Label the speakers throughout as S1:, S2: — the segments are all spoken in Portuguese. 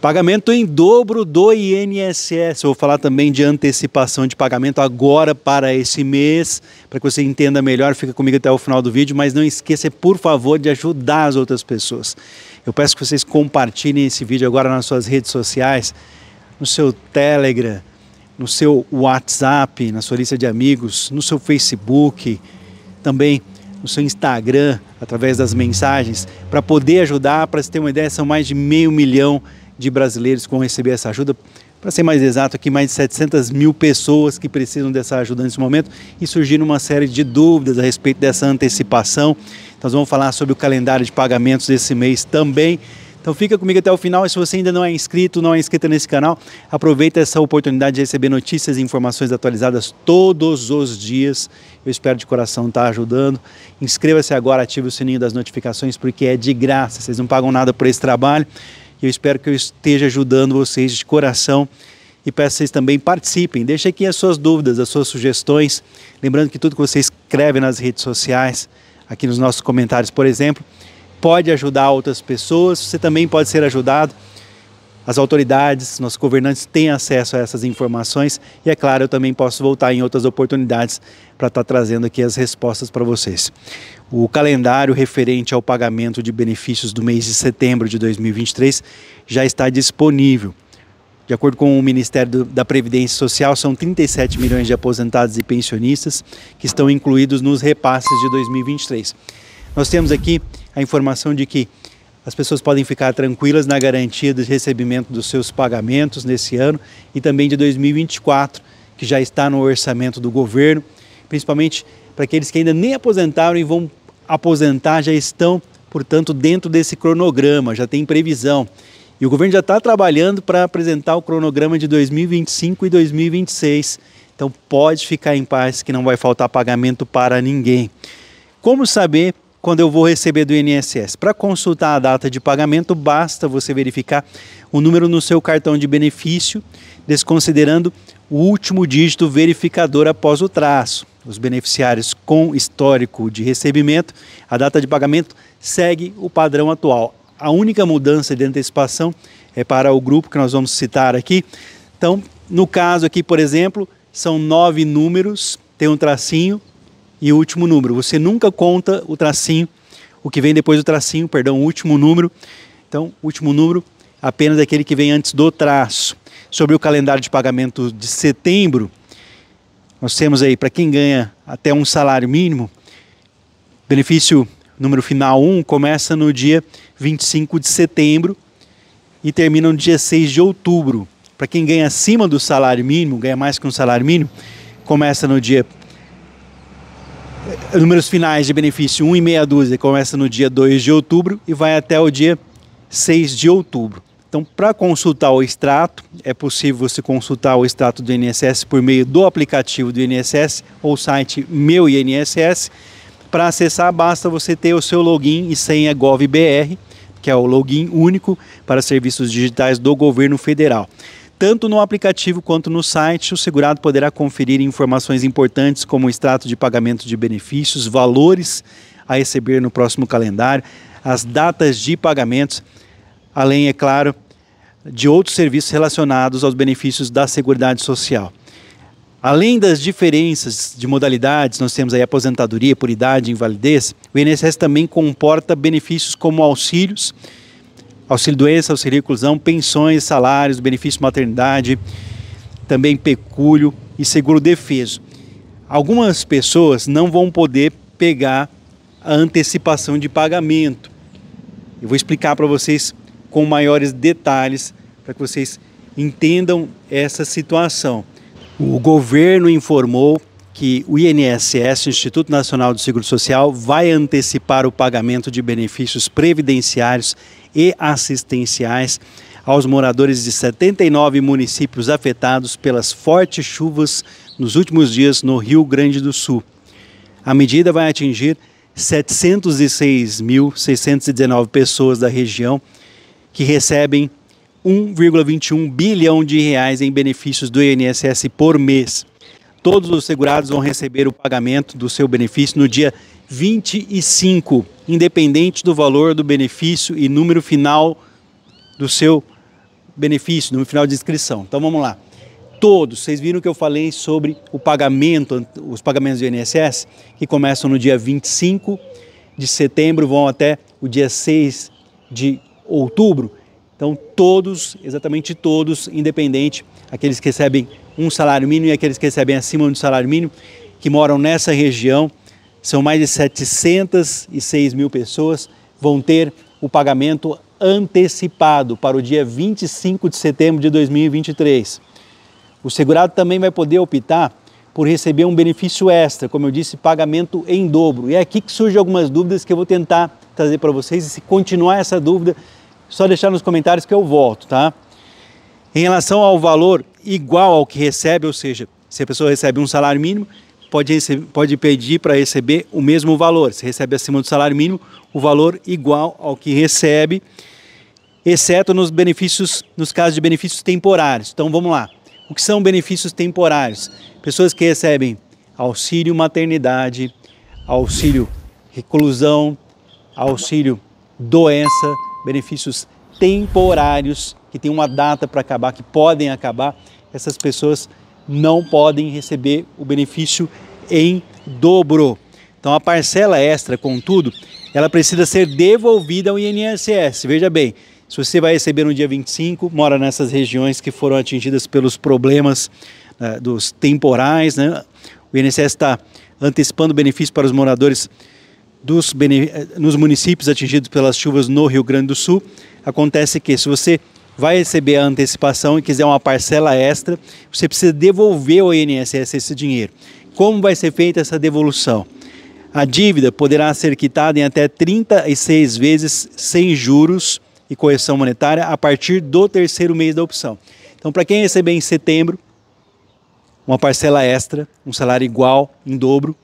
S1: Pagamento em dobro do INSS. Eu vou falar também de antecipação de pagamento agora para esse mês, para que você entenda melhor. Fica comigo até o final do vídeo, mas não esqueça, por favor, de ajudar as outras pessoas. Eu peço que vocês compartilhem esse vídeo agora nas suas redes sociais, no seu Telegram, no seu WhatsApp, na sua lista de amigos, no seu Facebook, também no seu Instagram, através das mensagens, para poder ajudar. Para você ter uma ideia, são mais de meio milhão de de brasileiros que vão receber essa ajuda. Para ser mais exato, aqui mais de 700 mil pessoas que precisam dessa ajuda nesse momento e surgiram uma série de dúvidas a respeito dessa antecipação. Nós vamos falar sobre o calendário de pagamentos desse mês também. Então fica comigo até o final e se você ainda não é inscrito, não é inscrita nesse canal, aproveita essa oportunidade de receber notícias e informações atualizadas todos os dias. Eu espero de coração estar tá ajudando. Inscreva-se agora, ative o sininho das notificações porque é de graça, vocês não pagam nada por esse trabalho. Eu espero que eu esteja ajudando vocês de coração e peço que vocês também participem. Deixem aqui as suas dúvidas, as suas sugestões. Lembrando que tudo que você escreve nas redes sociais, aqui nos nossos comentários, por exemplo, pode ajudar outras pessoas. Você também pode ser ajudado as autoridades, nossos governantes têm acesso a essas informações e, é claro, eu também posso voltar em outras oportunidades para estar tá trazendo aqui as respostas para vocês. O calendário referente ao pagamento de benefícios do mês de setembro de 2023 já está disponível. De acordo com o Ministério da Previdência Social, são 37 milhões de aposentados e pensionistas que estão incluídos nos repasses de 2023. Nós temos aqui a informação de que as pessoas podem ficar tranquilas na garantia do recebimento dos seus pagamentos nesse ano e também de 2024, que já está no orçamento do governo, principalmente para aqueles que ainda nem aposentaram e vão aposentar, já estão, portanto, dentro desse cronograma, já tem previsão. E o governo já está trabalhando para apresentar o cronograma de 2025 e 2026. Então pode ficar em paz que não vai faltar pagamento para ninguém. Como saber quando eu vou receber do INSS. Para consultar a data de pagamento, basta você verificar o número no seu cartão de benefício, desconsiderando o último dígito verificador após o traço. Os beneficiários com histórico de recebimento, a data de pagamento segue o padrão atual. A única mudança de antecipação é para o grupo que nós vamos citar aqui. Então, no caso aqui, por exemplo, são nove números, tem um tracinho, e o último número. Você nunca conta o tracinho, o que vem depois do tracinho, perdão, o último número. Então, último número apenas aquele que vem antes do traço. Sobre o calendário de pagamento de setembro, nós temos aí para quem ganha até um salário mínimo, benefício número final 1 começa no dia 25 de setembro e termina no dia 6 de outubro. Para quem ganha acima do salário mínimo, ganha mais que um salário mínimo, começa no dia eh, números finais de benefício 1 e meia dúzia começa no dia 2 de outubro e vai até o dia 6 de outubro. Então, para consultar o extrato, é possível você consultar o extrato do INSS por meio do aplicativo do INSS ou site Meu INSS. Para acessar, basta você ter o seu login e senha GovBR, que é o login único para serviços digitais do governo federal. Tanto no aplicativo quanto no site, o segurado poderá conferir informações importantes como o extrato de pagamento de benefícios, valores a receber no próximo calendário, as datas de pagamentos, além, é claro, de outros serviços relacionados aos benefícios da Seguridade Social. Além das diferenças de modalidades, nós temos aí aposentadoria por idade e invalidez, o INSS também comporta benefícios como auxílios, auxílio doença, auxílio reclusão, pensões, salários, benefício maternidade, também pecúlio e seguro defeso. Algumas pessoas não vão poder pegar a antecipação de pagamento. Eu vou explicar para vocês com maiores detalhes para que vocês entendam essa situação. O governo informou que o INSS, Instituto Nacional do Seguro Social, vai antecipar o pagamento de benefícios previdenciários e assistenciais aos moradores de 79 municípios afetados pelas fortes chuvas nos últimos dias no Rio Grande do Sul. A medida vai atingir 706.619 pessoas da região que recebem 1,21 bilhão de reais em benefícios do INSS por mês todos os segurados vão receber o pagamento do seu benefício no dia 25, independente do valor do benefício e número final do seu benefício, número final de inscrição. Então vamos lá. Todos, vocês viram que eu falei sobre o pagamento, os pagamentos do INSS, que começam no dia 25 de setembro, vão até o dia 6 de outubro. Então todos, exatamente todos, independente aqueles que recebem um salário mínimo e aqueles que recebem acima do salário mínimo, que moram nessa região, são mais de 706 mil pessoas, vão ter o pagamento antecipado para o dia 25 de setembro de 2023. O segurado também vai poder optar por receber um benefício extra, como eu disse, pagamento em dobro. E é aqui que surgem algumas dúvidas que eu vou tentar trazer para vocês. E se continuar essa dúvida, só deixar nos comentários que eu volto, tá? Em relação ao valor igual ao que recebe, ou seja, se a pessoa recebe um salário mínimo, pode, receber, pode pedir para receber o mesmo valor. Se recebe acima do salário mínimo, o valor igual ao que recebe, exceto nos benefícios, nos casos de benefícios temporários. Então vamos lá. O que são benefícios temporários? Pessoas que recebem auxílio maternidade, auxílio reclusão, auxílio doença, benefícios temporários que tem uma data para acabar, que podem acabar essas pessoas não podem receber o benefício em dobro. Então a parcela extra, contudo, ela precisa ser devolvida ao INSS. Veja bem, se você vai receber no dia 25, mora nessas regiões que foram atingidas pelos problemas né, dos temporais, né? O INSS está antecipando benefício para os moradores dos eh, nos municípios atingidos pelas chuvas no Rio Grande do Sul. Acontece que se você vai receber a antecipação e quiser uma parcela extra, você precisa devolver ao INSS esse dinheiro. Como vai ser feita essa devolução? A dívida poderá ser quitada em até 36 vezes sem juros e correção monetária a partir do terceiro mês da opção. Então, para quem receber em setembro, uma parcela extra, um salário igual, em dobro,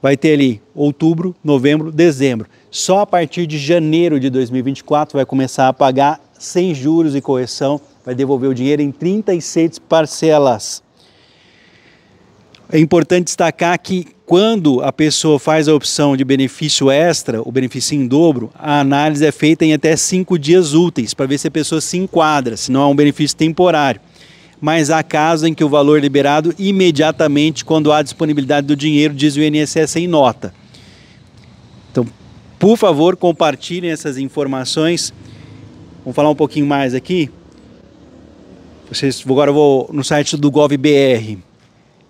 S1: vai ter ali outubro, novembro, dezembro. Só a partir de janeiro de 2024 vai começar a pagar sem juros e correção, vai devolver o dinheiro em 36 parcelas. É importante destacar que quando a pessoa faz a opção de benefício extra, o benefício em dobro, a análise é feita em até cinco dias úteis para ver se a pessoa se enquadra, se não é um benefício temporário. Mas há casos em que o valor é liberado imediatamente quando há disponibilidade do dinheiro, diz o INSS em nota. Então, por favor, compartilhem essas informações. Vamos falar um pouquinho mais aqui. Vocês, agora eu vou no site do GovBR.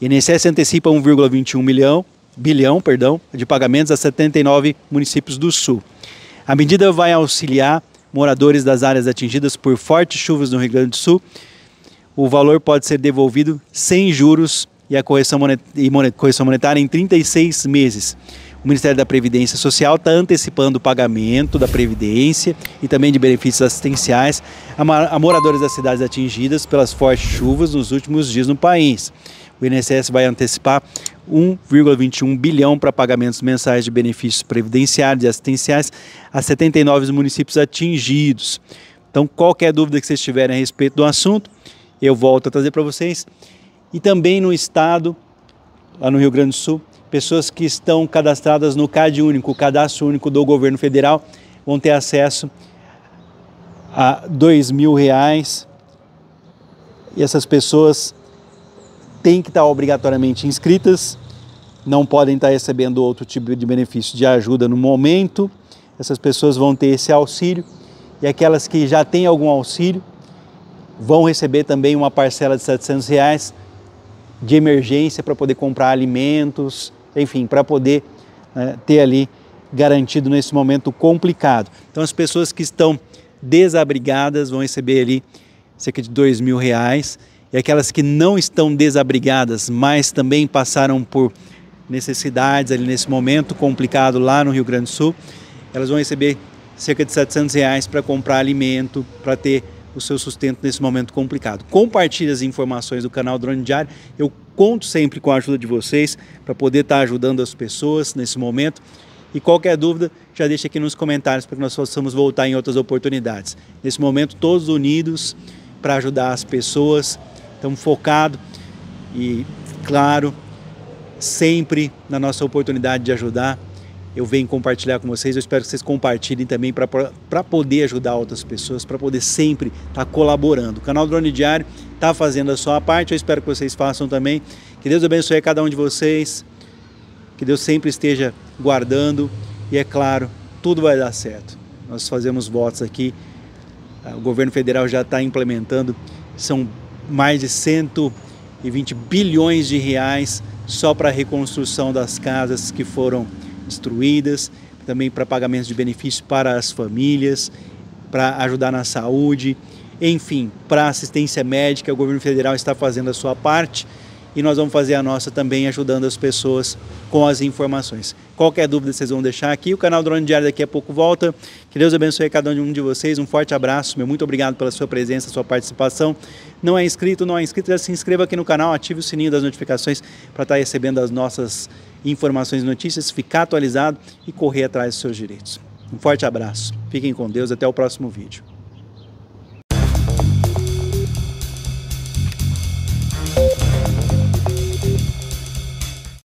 S1: INSS antecipa 1,21 milhão, bilhão, perdão, de pagamentos a 79 municípios do Sul. A medida vai auxiliar moradores das áreas atingidas por fortes chuvas no Rio Grande do Sul. O valor pode ser devolvido sem juros e a correção monetária, correção monetária em 36 meses o Ministério da Previdência Social está antecipando o pagamento da Previdência e também de benefícios assistenciais a moradores das cidades atingidas pelas fortes chuvas nos últimos dias no país. O INSS vai antecipar 1,21 bilhão para pagamentos mensais de benefícios previdenciários e assistenciais a 79 municípios atingidos. Então, qualquer dúvida que vocês tiverem a respeito do assunto, eu volto a trazer para vocês. E também no estado, lá no Rio Grande do Sul, pessoas que estão cadastradas no CAD único, o cadastro único do governo federal, vão ter acesso a dois mil reais. E essas pessoas têm que estar obrigatoriamente inscritas, não podem estar recebendo outro tipo de benefício de ajuda no momento. Essas pessoas vão ter esse auxílio e aquelas que já têm algum auxílio vão receber também uma parcela de 700 reais de emergência para poder comprar alimentos, enfim, para poder né, ter ali garantido nesse momento complicado. Então as pessoas que estão desabrigadas vão receber ali cerca de dois mil reais e aquelas que não estão desabrigadas, mas também passaram por necessidades ali nesse momento complicado lá no Rio Grande do Sul, elas vão receber cerca de 700 reais para comprar alimento, para ter o seu sustento nesse momento complicado. Compartilhe as informações do canal Drone Diário. Eu conto sempre com a ajuda de vocês para poder estar tá ajudando as pessoas nesse momento. E qualquer dúvida, já deixa aqui nos comentários para que nós possamos voltar em outras oportunidades. Nesse momento, todos unidos para ajudar as pessoas, estamos focados e, claro, sempre na nossa oportunidade de ajudar eu venho compartilhar com vocês. Eu espero que vocês compartilhem também para poder ajudar outras pessoas, para poder sempre estar tá colaborando. O canal Drone Diário está fazendo a sua parte, eu espero que vocês façam também. Que Deus abençoe cada um de vocês, que Deus sempre esteja guardando e, é claro, tudo vai dar certo. Nós fazemos votos aqui, ah, o governo federal já está implementando, são mais de 120 bilhões de reais só para a reconstrução das casas que foram destruídas, também para pagamentos de benefícios para as famílias, para ajudar na saúde, enfim, para assistência médica. O governo federal está fazendo a sua parte e nós vamos fazer a nossa também ajudando as pessoas com as informações. Qualquer dúvida vocês vão deixar aqui. O canal Drone Diário daqui a pouco volta. Que Deus abençoe cada um de vocês. Um forte abraço, meu muito obrigado pela sua presença, sua participação. Não é inscrito, não é inscrito, já se inscreva aqui no canal, ative o sininho das notificações para estar tá recebendo as nossas informações e notícias, ficar atualizado e correr atrás dos seus direitos. Um forte abraço. Fiquem com Deus, até o próximo vídeo.